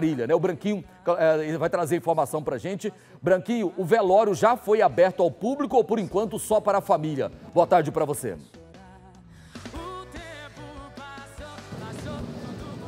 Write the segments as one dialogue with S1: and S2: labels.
S1: Marília, né? O Branquinho é, vai trazer informação pra gente. Branquinho, o velório já foi aberto ao público ou por enquanto só para a família? Boa tarde para você.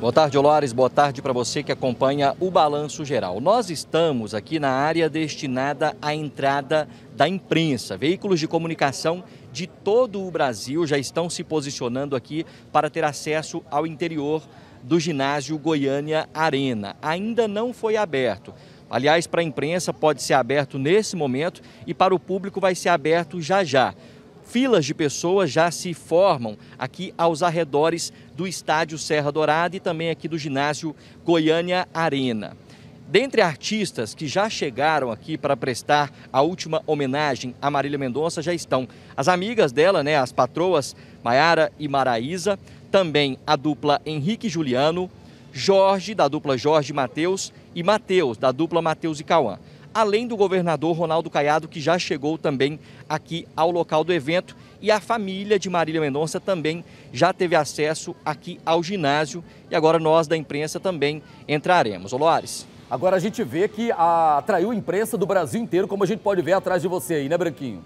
S2: Boa tarde, Olores. Boa tarde para você que acompanha o Balanço Geral. Nós estamos aqui na área destinada à entrada da imprensa. Veículos de comunicação de todo o Brasil já estão se posicionando aqui para ter acesso ao interior do ginásio Goiânia Arena. Ainda não foi aberto. Aliás, para a imprensa pode ser aberto nesse momento e para o público vai ser aberto já já. Filas de pessoas já se formam aqui aos arredores do estádio Serra Dourada e também aqui do ginásio Goiânia Arena. Dentre artistas que já chegaram aqui para prestar a última homenagem a Marília Mendonça já estão as amigas dela, né, as patroas Maiara e Maraísa, também a dupla Henrique e Juliano, Jorge da dupla Jorge Mateus e Mateus da dupla Mateus e Cauã. Além do governador Ronaldo Caiado que já chegou também aqui ao local do evento e a família de Marília Mendonça também já teve acesso aqui ao ginásio e agora nós da imprensa também entraremos. Olores. Agora a gente vê que atraiu a imprensa do Brasil inteiro, como a gente pode ver atrás de você aí, né, Branquinho?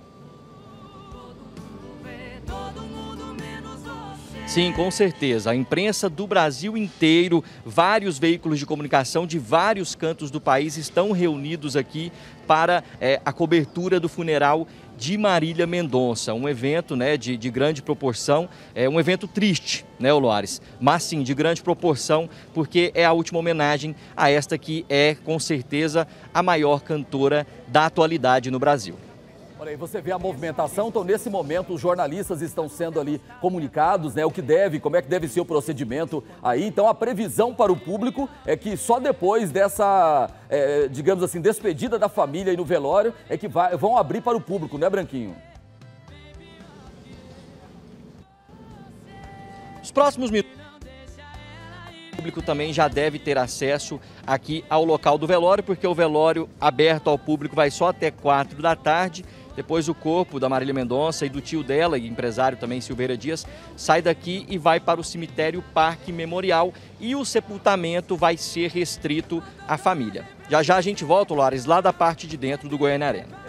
S2: Sim, com certeza. A imprensa do Brasil inteiro, vários veículos de comunicação de vários cantos do país estão reunidos aqui para é, a cobertura do funeral de Marília Mendonça, um evento né, de, de grande proporção, é um evento triste, né, Loares? Mas sim, de grande proporção, porque é a última homenagem a esta que é, com certeza, a maior cantora da atualidade no Brasil.
S1: Olha aí, você vê a movimentação, então nesse momento os jornalistas estão sendo ali comunicados, né, o que deve, como é que deve ser o procedimento aí, então a previsão para o público é que só depois dessa, é, digamos assim, despedida da família aí no velório, é que vai, vão abrir
S2: para o público, né Branquinho? Os próximos minutos público também já deve ter acesso aqui ao local do velório, porque o velório aberto ao público vai só até 4 da tarde depois o corpo da Marília Mendonça e do tio dela, empresário também, Silveira Dias, sai daqui e vai para o cemitério Parque Memorial e o sepultamento vai ser restrito à família. Já já a gente volta, Lares, lá da parte de dentro do Goiânia Arena.